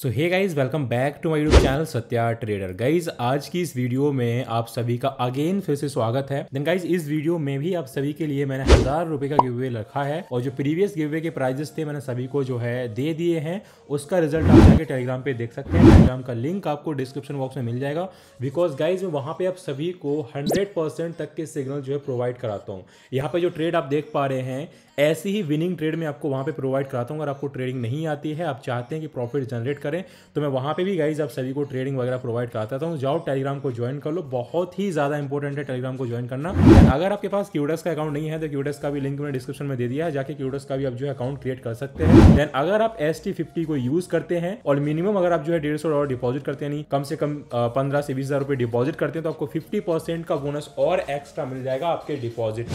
so hey guys welcome back to my YouTube channel Satya trader guys आज की इस video में आप सभी का अगेन फिर से स्वागत है देन गाइज इस वीडियो में भी आप सभी के लिए मैंने हजार रुपए का गिव वे रखा है और जो प्रीवियस गिव वे के प्राइजेस थे मैंने सभी को जो है दे दिए हैं उसका रिजल्ट आप जाके टेलीग्राम पे देख सकते हैं टेलीग्राम का लिंक आपको डिस्क्रिप्शन बॉक्स में मिल जाएगा बिकॉज गाइज मैं वहाँ पर आप सभी को हंड्रेड तक के सिग्नल जो है प्रोवाइड कराता हूँ यहाँ पे जो ट्रेड आप देख पा रहे हैं ऐसी ही विनिंग ट्रेड में आपको वहाँ पे प्रोवाइड कराता हूँ अगर आपको ट्रेडिंग नहीं आती है आप चाहते हैं कि प्रॉफिट जनरेट करें तो मैं वहाँ पे भी गाइज आप सभी को ट्रेडिंग वगैरह प्रोवाइड कराता हूँ जाओ टेलीग्राम को ज्वाइन कर लो बहुत ही ज़्यादा इंपॉर्टेंट है टेलीग्राम को ज्वाइन करना अगर आपके पास क्यूडस का अकाउंट नहीं है तो क्यूडस का भी लिंक मैंने डिस्क्रिप्शन में दे दिया है जाके क्यूडस का भी आप जो है अकाउंट क्रिएट कर सकते हैं देन अगर आप एस को यूज़ करते हैं और मिनिमम अगर आप जो है डेढ़ डॉलर डिपॉजिट करते हैं कम से कम पंद्रह से बीस हज़ार डिपॉजिट करते हैं तो आपको फिफ्टी का बोनस और एक्स्ट्रा मिल जाएगा आपके डिपॉजिट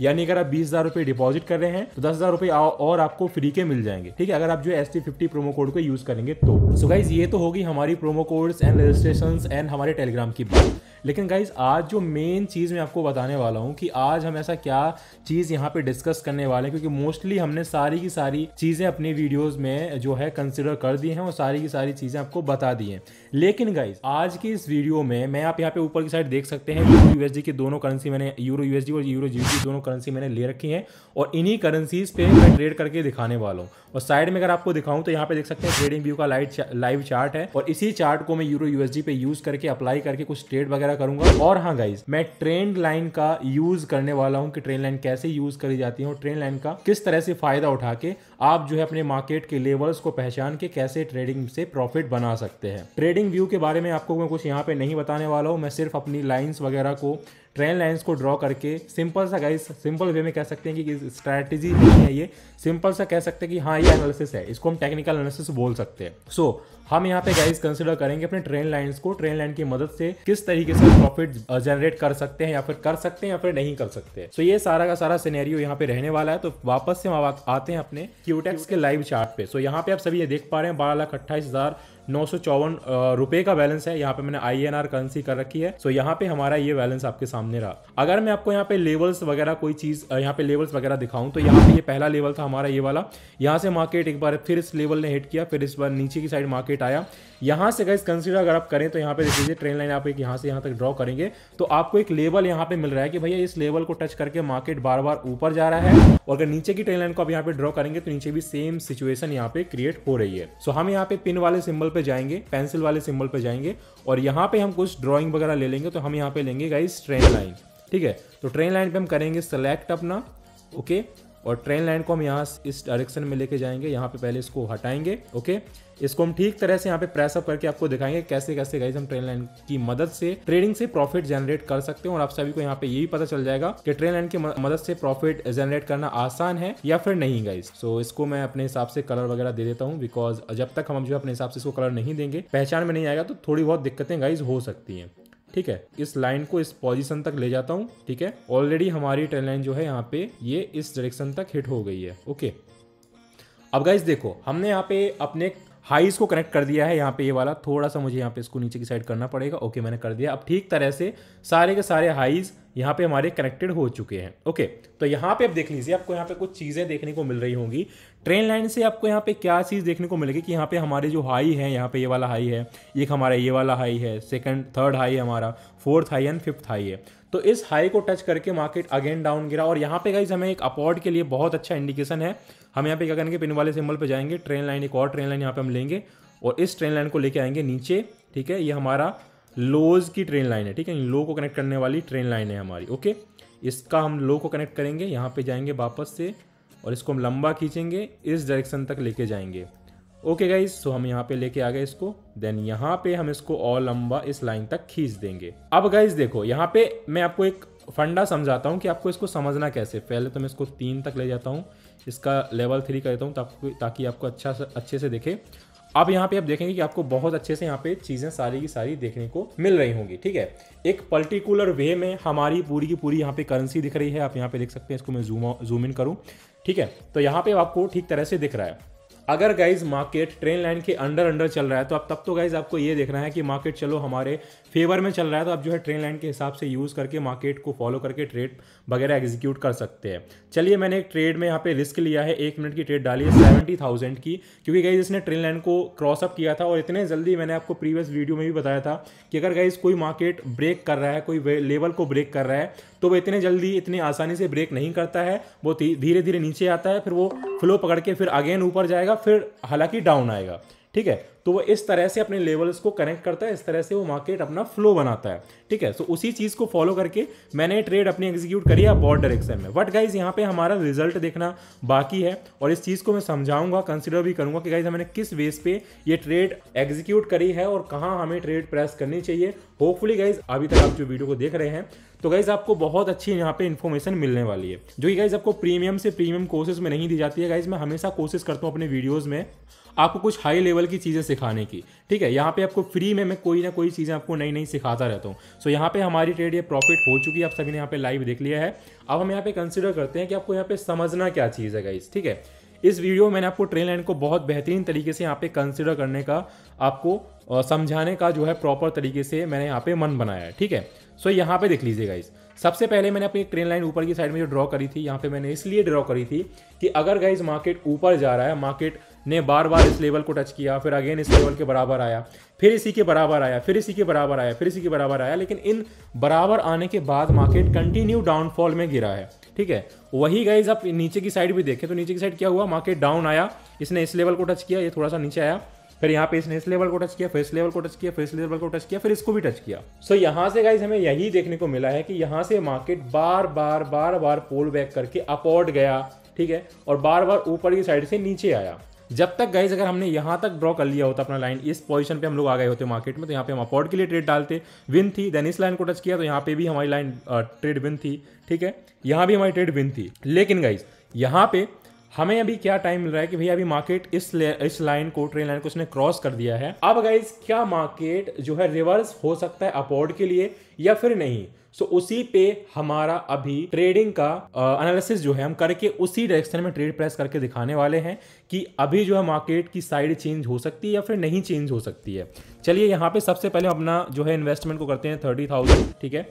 यानी अगर आप बीस हज़ार डिपॉजिट कर रहे हैं तो दस हजार रुपए और आपको फ्री के मिल जाएंगे ठीक है अगर आप जो S T fifty promo code को यूज करेंगे तो सो so गाइज ये तो होगी हमारी promo codes and registration and हमारे टेलीग्राम की बात लेकिन गाइज आज जो मेन चीज़ मैं आपको बताने वाला हूँ कि आज हम ऐसा क्या चीज़ यहाँ पे डिस्कस करने वाले हैं क्योंकि मोस्टली हमने सारी की सारी चीज़ें अपनी वीडियोस में जो है कंसिडर कर दी हैं और सारी की सारी चीज़ें आपको बता दी हैं लेकिन गाइज आज की इस वीडियो में मैं आप यहाँ पे ऊपर की साइड देख सकते हैं यूएसडी की दोनों करेंसी मैंने यूरो यूएसडी और यूरो जी दोनों करेंसी मैंने ले रखी है और इन इन्हीं करेंसीज पे मैं ट्रेड करके दिखाने वाला हूँ और साइड में अगर आपको दिखाऊं तो यहाँ पे देख सकते हैं ट्रेडिंग व्यू का लाइव लाइव चार्ट है और इसी चार्ट को मैं यूरो यूएसडी पे यूज करके अप्लाई करके कुछ ट्रेड वगैरह करूंगा और हाँ गाइज मैं ट्रेंड लाइन का यूज करने वाला हूँ कि ट्रेन लाइन कैसे यूज करी जाती है और ट्रेन लाइन का किस तरह से फायदा उठा के आप जो है अपने मार्केट के लेवल्स को पहचान के कैसे ट्रेडिंग से प्रॉफिट बना सकते हैं ट्रेडिंग व्यू के बारे में आपको मैं कुछ यहाँ पे नहीं बताने वाला हूँ मैं सिर्फ अपनी लाइन्स वगैरह को ट्रेन लाइंस को ड्रॉ करके सिंपल सा गाइस सिंपल वे में कह सकते हैं कि स्ट्रैटेजी नहीं है ये सिंपल सा कह सकते हैं कि हाँ ये एनालिसिस है इसको हम टेक्निकल एनालिसिस बोल सकते हैं सो so, हम यहाँ पे गाइस कंसिडर करेंगे अपने ट्रेन लाइन्स को ट्रेन लाइन की मदद से किस तरीके से प्रॉफिट जनरेट कर सकते हैं या फिर कर सकते हैं या फिर नहीं कर सकते सो so, ये सारा का सारा सिनेरियो यहाँ पे रहने वाला है तो वापस से हम आते हैं अपने क्यूटेक्स के लाइव चार्ट पे सो so, यहाँ पे आप सभी ये देख पा रहे हैं बारह लाख अट्ठाईस हजार नौ सौ चौवन रुपए का बैलेंस है यहाँ पे मैंने आई एन आर करेंसी कर रखी है सो यहाँ पे हमारा ये बैलेंस आपके सामने रहा अगर मैं आपको यहाँ पे लेवल्स वगैरह कोई चीज यहाँ पे लेवल्स वगैरह दिखाऊं तो यहाँ पे ये पहला लेवल था हमारा ये वाला यहाँ से मार्केट एक बार फिर इस लेवल ने हिट किया फिर इस बार नीचे की साइड मार्केट आया यहाँ से गाइज कंसीडर अगर आप करें तो यहाँ पे देख लीजिए ट्रेन लाइन आप एक यहाँ से यहाँ तक ड्रॉ करेंगे तो आपको एक लेवल यहाँ पे मिल रहा है कि भैया इस लेवल को टच करके मार्केट बार बार ऊपर जा रहा है और अगर नीचे की ट्रेन लाइन को आप यहाँ पे ड्रॉ करेंगे तो नीचे भी सेम सिचुएशन यहाँ पे क्रिएट हो रही है सो हम यहाँ पे पिन वाले सिंबल पे जाएंगे पेंसिल वाले सिंबल पे जाएंगे और यहाँ पे हम कुछ ड्राइंग वगैरह ले लेंगे तो हम यहाँ पे लेंगे गाइस ट्रेन लाइन ठीक है तो ट्रेन लाइन पे हम करेंगे सेलेक्ट अपना ओके और ट्रेन लाइन को हम यहाँ इस डायरेक्शन में लेके जाएंगे यहाँ पे पहले इसको हटाएंगे ओके इसको हम ठीक तरह से यहाँ पे प्रेसअप करके आपको दिखाएंगे कैसे कैसे गाइज हम ट्रेन लाइन की मदद से ट्रेडिंग से प्रॉफिट जनरेट कर सकते हैं और आप सभी को यहाँ पे ये भी पता चल जाएगा कि ट्रेन लाइन की मदद से प्रॉफिट जनरेट करना आसान है या फिर नहीं गाइज सो इसको मैं अपने हिसाब से कलर वगैरह दे देता हूँ बिकॉज जब तक हम जो अपने हिसाब से इसको कलर नहीं देंगे पहचान में नहीं आएगा तो थोड़ी बहुत दिक्कतें गाइज हो सकती है ठीक है इस लाइन को इस पोजीशन तक ले जाता हूँ ठीक है ऑलरेडी हमारी ट्रेन लाइन जो है यहाँ पे ये इस डायरेक्शन तक हिट हो गई है ओके अब गाइज देखो हमने यहाँ पे अपने हाइज को कनेक्ट कर दिया है यहाँ पे ये वाला थोड़ा सा मुझे यहाँ पे इसको नीचे की साइड करना पड़ेगा ओके मैंने कर दिया अब ठीक तरह से सारे के सारे हाईज यहाँ पे हमारे कनेक्टेड हो चुके हैं ओके तो यहाँ पे आप देख लीजिए आपको यहाँ पे कुछ चीज़ें देखने को मिल रही होंगी ट्रेन लाइन से आपको यहाँ पे क्या चीज़ देखने को मिलेगी कि यहाँ पे हमारे जो हाई है यहाँ पे ये वाला हाई है एक हमारा ये वाला हाई है सेकंड थर्ड हाई है हमारा fourth high and fifth high है तो इस हाई को टच करके मार्केट अगेन डाउन गिरा और यहाँ पे गाइज हमें एक अपॉर्ड के लिए बहुत अच्छा इंडिकेशन है हम यहाँ पे क्या करेंगे पिन वाले सिंबल पर जाएंगे ट्रेन लाइन एक और ट्रेन लाइन यहाँ पर हम लेंगे और इस ट्रेन लाइन को लेके आएंगे नीचे ठीक है ये हमारा लोज की ट्रेन लाइन है ठीक है लो को कनेक्ट करने वाली ट्रेन लाइन है हमारी ओके इसका हम लो को कनेक्ट करेंगे यहाँ पे जाएंगे वापस से और इसको हम लंबा खींचेंगे इस डायरेक्शन तक लेके जाएंगे ओके गाइज सो हम यहाँ पे लेके आ गए इसको देन यहाँ पे हम इसको और लंबा इस लाइन तक खींच देंगे अब गाइज देखो यहाँ पे मैं आपको एक फंडा समझाता हूँ कि आपको इसको समझना कैसे पहले तो मैं इसको तीन तक ले जाता हूँ इसका लेवल थ्री कर देता हूँ ताकि आपको अच्छा अच्छे से दिखे अब यहाँ पे आप देखेंगे कि आपको बहुत अच्छे से यहाँ पे चीज़ें सारी की सारी देखने को मिल रही होंगी ठीक है एक पर्टिकुलर वे में हमारी पूरी की पूरी यहाँ पे करेंसी दिख रही है आप यहाँ पे देख सकते हैं इसको मैं जूम जूम इन करूँ ठीक है तो यहाँ पे आपको ठीक तरह से दिख रहा है अगर गाइज मार्केट ट्रेन लाइन के अंडर अंडर चल रहा है तो आप तब तो गाइज आपको ये देखना है कि मार्केट चलो हमारे फेवर में चल रहा है तो आप जो है ट्रेन लाइन के हिसाब से यूज़ करके मार्केट को फॉलो करके ट्रेड वगैरह एग्जीक्यूट कर सकते हैं चलिए मैंने एक ट्रेड में यहाँ पे रिस्क लिया है एक मिनट की ट्रेड डाली है सेवेंटी थाउजेंड की क्योंकि गई इसने ट्रेन लाइन को क्रॉसअप किया था और इतने जल्दी मैंने आपको प्रीवियस वीडियो में भी बताया था कि अगर गई कोई मार्केट ब्रेक कर रहा है कोई लेवल को ब्रेक कर रहा है तो वो इतने जल्दी इतनी आसानी से ब्रेक नहीं करता है वो धीरे धीरे नीचे आता है फिर वो फ्लो पकड़ के फिर अगेन ऊपर जाएगा फिर हालांकि डाउन आएगा ठीक है तो वो इस तरह से अपने लेवल्स को कनेक्ट करता है इस तरह से वो मार्केट अपना फ्लो बनाता है ठीक है सो so, उसी चीज़ को फॉलो करके मैंने ट्रेड अपनी एग्जीक्यूट करी है बॉर्ड डायरेक्शन में बट गाइज यहाँ पे हमारा रिजल्ट देखना बाकी है और इस चीज़ को मैं समझाऊंगा कंसिडर भी करूंगा कि गाइज हमने किस वेज पे ये ट्रेड एग्जीक्यूट करी है और कहाँ हमें ट्रेड प्रेस करनी चाहिए होपफुली गाइज अभी तक आप जो वीडियो को देख रहे हैं तो गाइज आपको बहुत अच्छी यहाँ पे इन्फॉर्मेशन मिलने वाली है जो कि गाइज आपको प्रीमियम से प्रीमियम कोर्सेज में नहीं दी जाती है गाइज मैं हमेशा कोशिश करता हूँ अपने वीडियोज़ में आपको कुछ हाई लेवल की चीज़ें सिखाने की ठीक है यहाँ पे आपको फ्री में मैं कोई ना कोई चीज़ें आपको नई नई सिखाता रहता हूँ सो यहाँ पे हमारी ट्रेड ये प्रॉफिट हो चुकी है आप सभी ने यहाँ पे लाइव देख लिया है अब हम यहाँ पे कंसिडर करते हैं कि आपको यहाँ पे समझना क्या चीज़ है गाइस ठीक है इस वीडियो में मैंने आपको ट्रेन लाइन को बहुत बेहतरीन तरीके से यहाँ पे कंसिडर करने का आपको समझाने का जो है प्रॉपर तरीके से मैंने यहाँ पे मन बनाया है ठीक है सो यहाँ पे देख लीजिए इस सबसे पहले मैंने अपनी ट्रेन लाइन ऊपर की साइड में जो ड्रॉ करी थी यहाँ पे मैंने इसलिए ड्रॉ करी थी कि अगर गाइज मार्केट ऊपर जा रहा है मार्केट ने बार बार इस लेवल को टच किया फिर अगेन इस लेवल के बराबर आया फिर इसी के बराबर आया फिर इसी के बराबर आया फिर इसी के बराबर आया लेकिन इन बराबर आने के बाद मार्केट कंटिन्यू डाउनफॉल में गिरा है ठीक है वही गाइज आप नीचे की साइड भी देखें तो नीचे की साइड क्या हुआ मार्केट डाउन आया इसने इस लेवल को टच किया ये थोड़ा सा नीचे आया फिर यहाँ पे इसने इस लेवल को टच किया फिर इस लेवल को टच किया फिर इस लेवल को टच किया फिर इसको भी टच किया सो so, यहाँ से गाइज हमें यही देखने को मिला है कि यहाँ से मार्केट बार बार बार बार पोल बैक करके अपॉर्ड गया ठीक है और बार बार ऊपर की साइड से नीचे आया जब तक गाइज अगर हमने यहाँ तक ड्रॉ कर लिया होता अपना लाइन इस पोजीशन पे हम लोग आ गए होते मार्केट में तो यहाँ पे हम अपॉर्ड के लिए ट्रेड डालते विन थी देन इस लाइन को टच किया तो यहाँ पे भी हमारी लाइन ट्रेड विन थी ठीक है यहाँ भी हमारी ट्रेड विन थी लेकिन गाइज यहाँ पे हमें अभी क्या टाइम मिल रहा है कि भैया अभी मार्केट इस इस लाइन को ट्रेन लाइन को उसने क्रॉस कर दिया है अब गाइज क्या मार्केट जो है रिवर्स हो सकता है अपॉर्ड के लिए या फिर नहीं सो so, उसी पे हमारा अभी ट्रेडिंग का एनालिसिस जो है हम करके उसी डायरेक्शन में ट्रेड प्रेस करके दिखाने वाले हैं कि अभी जो है मार्केट की साइड चेंज हो सकती है या फिर नहीं चेंज हो सकती है चलिए यहाँ पे सबसे पहले अपना जो है इन्वेस्टमेंट को करते हैं थर्टी थाउजेंड ठीक है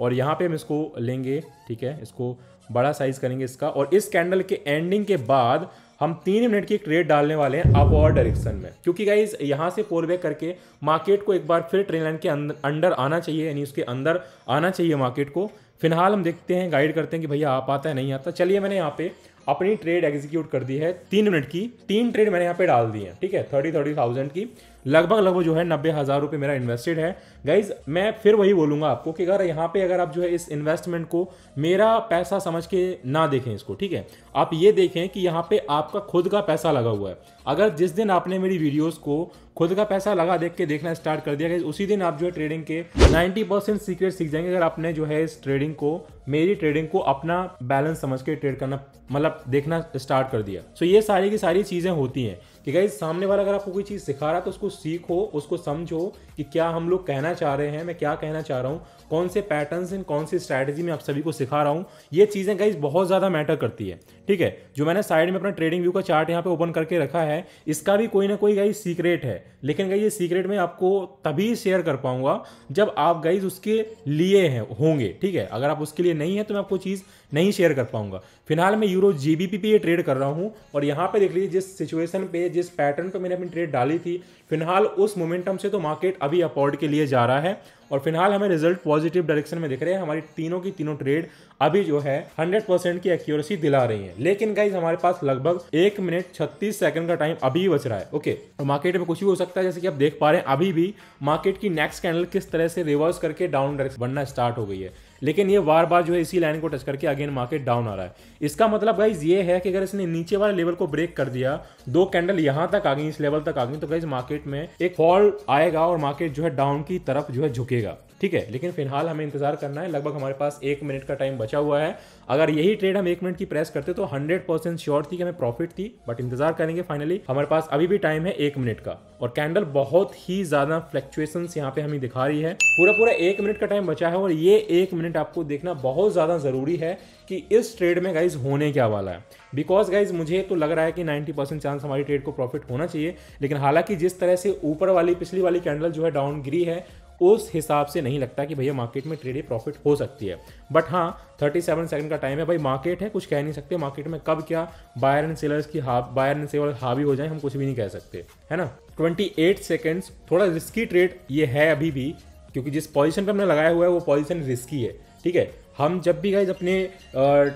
और यहाँ पे हम इसको लेंगे ठीक है इसको बड़ा साइज करेंगे इसका और इस कैंडल के एंडिंग के बाद हम तीन मिनट की ट्रेड डालने वाले हैं और डायरेक्शन में क्योंकि गाइज यहाँ से पोल बैक करके मार्केट को एक बार फिर ट्रेन लाइन के अंडर आना चाहिए यानी उसके अंदर आना चाहिए मार्केट को फिलहाल हम देखते हैं गाइड करते हैं कि भैया आप आता है नहीं आता चलिए मैंने यहाँ पे अपनी ट्रेड एग्जीक्यूट कर दी है तीन मिनट की तीन ट्रेड मैंने यहाँ पे डाल दी है ठीक है थर्टी थर्टी थाउजेंड की लगभग लगभग जो है नब्बे हज़ार रुपये मेरा इन्वेस्टेड है गाइज मैं फिर वही बोलूंगा आपको कि अगर यहाँ पे अगर आप जो है इस इन्वेस्टमेंट को मेरा पैसा समझ के ना देखें इसको ठीक है आप ये देखें कि यहाँ पे आपका खुद का पैसा लगा हुआ है अगर जिस दिन आपने मेरी वीडियोस को खुद का पैसा लगा देख के देखना स्टार्ट कर दिया उसी दिन आप जो है ट्रेडिंग के 90 परसेंट सीक्रेट सीख जाएंगे अगर आपने जो है इस ट्रेडिंग को मेरी ट्रेडिंग को अपना बैलेंस समझ के ट्रेड करना मतलब देखना स्टार्ट कर दिया सो ये सारी की सारी चीज़ें होती हैं कि गाइज सामने वाला अगर आपको कोई चीज़ सिखा रहा है तो उसको सीखो उसको समझो कि क्या हम लोग कहना चाह रहे हैं मैं क्या कहना चाह रहा हूँ कौन से पैटर्न इन कौन सी स्ट्रैटेजी में आप सभी को सिखा रहा हूँ ये चीज़ें गाइज बहुत ज़्यादा मैटर करती है ठीक है जो मैंने साइड में अपना ट्रेडिंग व्यू का चार्ट यहाँ पे ओपन करके रखा है है इसका भी कोई ना कोई गाइज सीक्रेट है लेकिन गाइज ये सीक्रेट मैं आपको तभी शेयर कर पाऊंगा जब आप गाइज उसके लिए हैं होंगे ठीक है अगर आप उसके लिए नहीं है तो मैं आपको चीज़ नहीं शेयर कर पाऊंगा फिलहाल मैं यूरो जी पे ये ट्रेड कर रहा हूँ और यहाँ पे देख लीजिए जिस सिचुएशन पे जिस पैटर्न पे मैंने अपनी ट्रेड डाली थी फिलहाल उस मोमेंटम से तो मार्केट अभी अपॉर्ड के लिए जा रहा है और फिलहाल हमें रिजल्ट पॉजिटिव डायरेक्शन में दिख रहे हैं हमारी तीनों की तीनों ट्रेड अभी जो है हंड्रेड परसेंट की एक्यूरेसी दिला रही है लेकिन गाइज हमारे पास लगभग एक मिनट छत्तीस सेकंड का टाइम अभी बच रहा है ओके और मार्केट में कुछ भी हो सकता है जैसे कि आप देख पा रहे हैं अभी भी मार्केट की नेक्स्ट कैंडल किस तरह से रिवर्स करके डाउन डायरेक्शन बनना स्टार्ट हो गई है लेकिन ये बार बार जो है इसी लाइन को टच करके अगेन मार्केट डाउन आ रहा है इसका मतलब गाइज ये है कि अगर इसने नीचे वाले लेवल को ब्रेक कर दिया दो कैंडल यहां तक आ गई इस लेवल तक आ गई तो गाइज मार्केट में एक फॉल आएगा और मार्केट जो है डाउन की तरफ जो है झुकेगा ठीक है लेकिन फिलहाल हमें इंतजार करना है लगभग हमारे पास एक मिनट का टाइम बचा हुआ है अगर यही ट्रेड हम एक मिनट की प्रेस करते तो हंड्रेड परसेंट श्योर थी कि हमें प्रॉफिट थी बट इंतजार करेंगे फाइनली हमारे पास अभी भी टाइम है एक मिनट का और कैंडल बहुत ही ज्यादा फ्लक्चुएशन यहाँ पे हमें दिखा रही है पूरा पूरा एक मिनट का टाइम बचा है और ये एक मिनट आपको देखना बहुत ज्यादा जरूरी है कि इस ट्रेड में गाइज होने क्या वाला है बिकॉज गाइज मुझे तो लग रहा है कि 90 परसेंट चांस हमारी ट्रेड को प्रॉफिट होना चाहिए लेकिन हालांकि जिस तरह से ऊपर वाली पिछली वाली कैंडल जो है डाउन गिरी है उस हिसाब से नहीं लगता कि भैया मार्केट में ट्रेडिंग प्रॉफिट हो सकती है बट हाँ थर्टी सेवन सेकंड का टाइम है भाई मार्केट है कुछ कह नहीं सकते मार्केट में कब क्या बायर एंड सेलर्स की हा बायर एंड सेलर हावी हो जाए हम कुछ भी नहीं कह सकते है ना 28 सेकेंड्स थोड़ा रिस्की ट्रेड ये है अभी भी क्योंकि जिस पोजिशन पर हमने लगाया हुआ है वो पोजिशन रिस्की है ठीक है हम जब भी गाइज अपने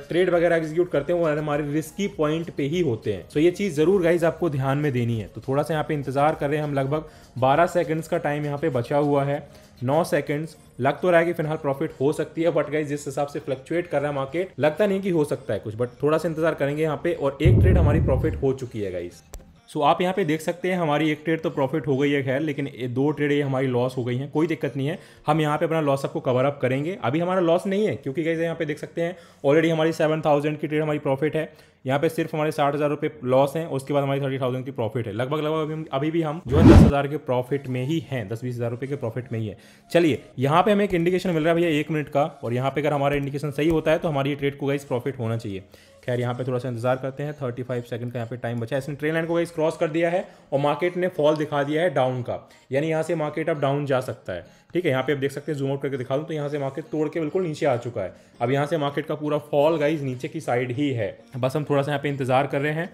ट्रेड वगैरह एग्जीक्यूट करते हैं वो हमारे रिस्की पॉइंट पे ही होते हैं सो ये चीज़ ज़रूर गाइज आपको ध्यान में देनी है तो थोड़ा सा यहाँ पे इंतज़ार कर रहे हैं हम लगभग 12 सेकंड्स का टाइम यहाँ पे बचा हुआ है 9 सेकंड्स लग तो रहा है कि फिलहाल प्रॉफिट हो सकती है बट गाइज जिस हिसाब से फ्लक्चुएट कर रहा है मार्केट लगता नहीं कि हो सकता है कुछ बट थोड़ा सा इंतजार करेंगे यहाँ पे और एक ट्रेड हमारी प्रॉफिट हो चुकी है गाइज सो आप यहाँ पे देख सकते हैं हमारी एक ट्रेड तो प्रॉफिट हो गई है खैर लेकिन दो ट्रेड ये हमारी लॉस हो गई हैं कोई दिक्कत नहीं है हम यहाँ पे अपना लॉस आपको कवर अप करेंगे अभी हमारा लॉस नहीं है क्योंकि कैसे यहाँ पे देख सकते हैं ऑलरेडी हमारी सेवन थाउजेंड की ट्रेड हमारी प्रॉफिट है यहाँ पे सिर्फ हमारे साठ हज़ार रुपये लॉस हैं उसके बाद हमारी थर्टी थाउजेंड की प्रॉफिट है लगभग लगभग अभी, अभी भी हम जो है दस हज़ार के प्रॉफिट में ही हैं दस बीस हज़ार रुपये के प्रॉफिट में ही है चलिए यहाँ पे हमें एक इंडिकेशन मिल रहा है भैया एक मिनट का और यहाँ पे अगर हमारा इंडिकेशन सही होता है तो हमारी ट्रेड को गई प्रॉफिट होना चाहिए खैर यहाँ पे थोड़ा सा इंतजार करते हैं 35 सेकंड का यहाँ पे टाइम बचा है इसने ट्रेन लाइन को गाइस क्रॉस कर दिया है और मार्केट ने फॉल दिखा दिया है डाउन का यानी यहाँ से मार्केट अब डाउन जा सकता है ठीक है यहाँ पे आप देख सकते हैं जूम आउट करके दिखा दूँ तो यहाँ से मार्केट तोड़ के बिल्कुल नीचे आ चुका है अब यहाँ से मार्केट का पूरा फॉल गाइज नीचे की साइड ही है बस हम थोड़ा सा यहाँ पे इंतजार कर रहे हैं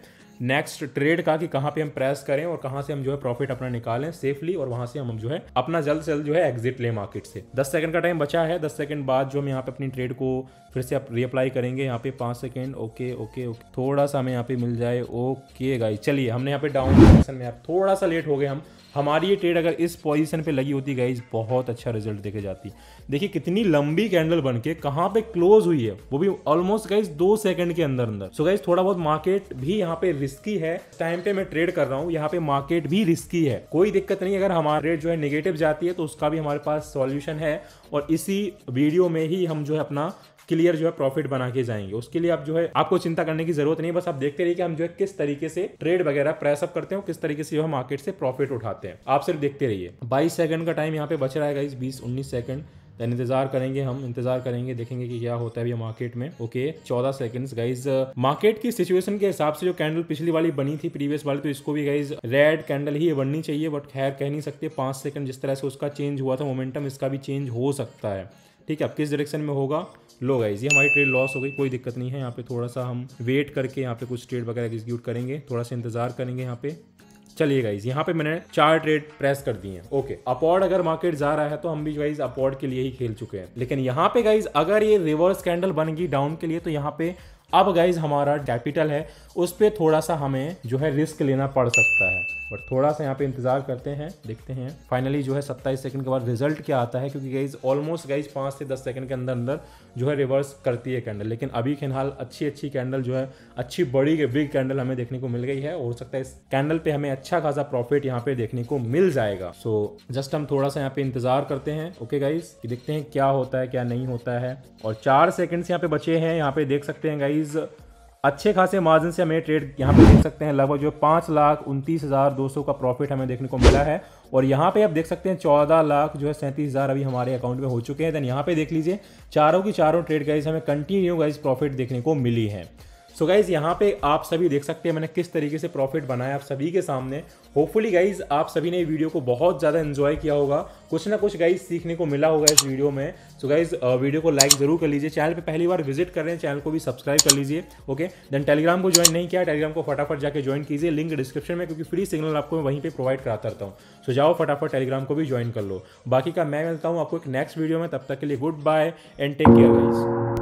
नेक्स्ट ट्रेड का कि कहाँ पे हम प्रेस करें और कहाँ से हम जो है प्रॉफिट अपना निकालें सेफली और वहां से हम जो है अपना जल्द से जल्द जो है एग्जिट लें मार्केट से दस सेकंड का टाइम बचा है दस सेकंड बाद जो हम यहाँ पे अपनी ट्रेड को फिर से आप रीअप्लाई करेंगे यहाँ पे पाँच सेकेंड ओके ओके ओके थोड़ा सा हमें यहाँ पे मिल जाए ओके गाई चलिए हमने यहाँ पे डाउन में आप थोड़ा सा लेट हो गए हम हमारी ये ट्रेड अगर इस पोजीशन पे लगी होती गाइज बहुत अच्छा रिजल्ट देखे जाती देखिए कितनी लंबी कैंडल बन के कहाँ पे क्लोज हुई है वो भी ऑलमोस्ट गाइज दो सेकंड के अंदर अंदर सो गाइज थोड़ा बहुत मार्केट भी यहाँ पे रिस्की है टाइम पे मैं ट्रेड कर रहा हूँ यहाँ पे मार्केट भी रिस्की है कोई दिक्कत नहीं अगर हमारा रेट जो है निगेटिव जाती है तो उसका भी हमारे पास सोल्यूशन है और इसी वीडियो में ही हम जो है अपना क्लियर जो है प्रॉफिट बना के जाएंगे उसके लिए आप जो है आपको चिंता करने की जरूरत नहीं बस आप देखते रहिए कि हम जो है किस तरीके से ट्रेड वगैरह प्रेसअप करते हैं किस तरीके से जो है मार्केट से प्रॉफिट उठाते हैं आप सिर्फ देखते रहिए बाईस सेकंड का टाइम यहाँ पे बच रहा है इस बीस उन्नीस सेकंड इंतजार करेंगे हम इंतजार करेंगे देखेंगे कि क्या होता है अभी मार्केट में ओके चौदह सेकंड्स गाइज मार्केट की सिचुएशन के हिसाब से जो कैंडल पिछली वाली बनी थी प्रीवियस वाली तो इसको भी गाइज रेड कैंडल ही बननी चाहिए बट खैर कह नहीं सकते पांच सेकंड जिस तरह से उसका चेंज हुआ था मोमेंटम इसका भी चेंज हो सकता है ठीक है अब किस डायरेक्शन में होगा लो गाइज ये हमारी ट्रेड लॉस हो गई कोई दिक्कत नहीं है यहाँ पे थोड़ा सा हम वेट करके यहाँ पे कुछ ट्रेड वगैरह एग्जीक्यूट करेंगे थोड़ा सा इंतजार करेंगे यहाँ पे चलिए गाइज यहाँ पे मैंने चार ट्रेड प्रेस कर दिए हैं ओके अपॉर्ड अगर मार्केट जा रहा है तो हम भी गाइज अपॉर्ड के लिए ही खेल चुके हैं लेकिन यहाँ पे गाइज अगर ये रिवर्स कैंडल गई डाउन के लिए तो यहाँ पे अब गाइज हमारा कैपिटल है उस पर थोड़ा सा हमें जो है रिस्क लेना पड़ सकता है बट थोड़ा सा यहाँ पे इंतजार करते हैं देखते हैं फाइनली जो है सत्ताईस सेकंड के बाद रिजल्ट क्या आता है क्योंकि गाइज ऑलमोस्ट गाइज पाँच से दस सेकंड के अंदर अंदर जो है रिवर्स करती है कैंडल लेकिन अभी फिलहाल अच्छी अच्छी कैंडल जो है अच्छी बड़ी बिग कैंडल हमें देखने को मिल गई है हो सकता है इस कैंडल पे हमें अच्छा खासा प्रॉफिट यहाँ पे देखने को मिल जाएगा सो so, जस्ट हम थोड़ा सा यहाँ पे इंतजार करते हैं ओके okay गाइज देखते हैं क्या होता है क्या नहीं होता है और चार सेकेंड्स यहाँ पे बचे हैं यहाँ पे देख सकते हैं गाइज अच्छे खासे मार्जिन से हमें ट्रेड यहाँ पे देख सकते हैं लगभग जो पाँच लाख उनतीस हज़ार दो सौ का प्रॉफिट हमें देखने को मिला है और यहाँ पे आप देख सकते हैं चौदह लाख जो है सैंतीस हज़ार अभी हमारे अकाउंट में हो चुके हैं देन यहाँ पे देख लीजिए चारों की चारों ट्रेड गाइज हमें कंटिन्यू गाइज प्रॉफिट देखने को मिली है सो गाइज़ यहाँ पे आप सभी देख सकते हैं मैंने किस तरीके से प्रॉफिट बनाया आप सभी के सामने होपफुली गाइज आप सभी ने वीडियो को बहुत ज़्यादा एंजॉय किया होगा कुछ ना कुछ गाइज सीखने को मिला होगा इस वीडियो में सो गाइज वीडियो को लाइक जरूर कर लीजिए चैनल पे पहली बार विजिट कर रहे हैं चैनल को भी सब्सक्राइब कर लीजिए ओके देन टेलीग्राम को ज्वाइन नहीं किया टेलीग्राम को फटाफट जाकर ज्वाइन कीजिए लिंक डिस्क्रिप्शन में क्योंकि फ्री सिग्नल आपको मैं वहीं पर प्रोवाइड कराता करता हूँ सो जाओ फटाफट टेलीग्राम को भी ज्वाइन कर लो बाकी का मैं मिलता हूँ आपको एक नेक्स्ट वीडियो में तब तक के लिए good bye and take care guys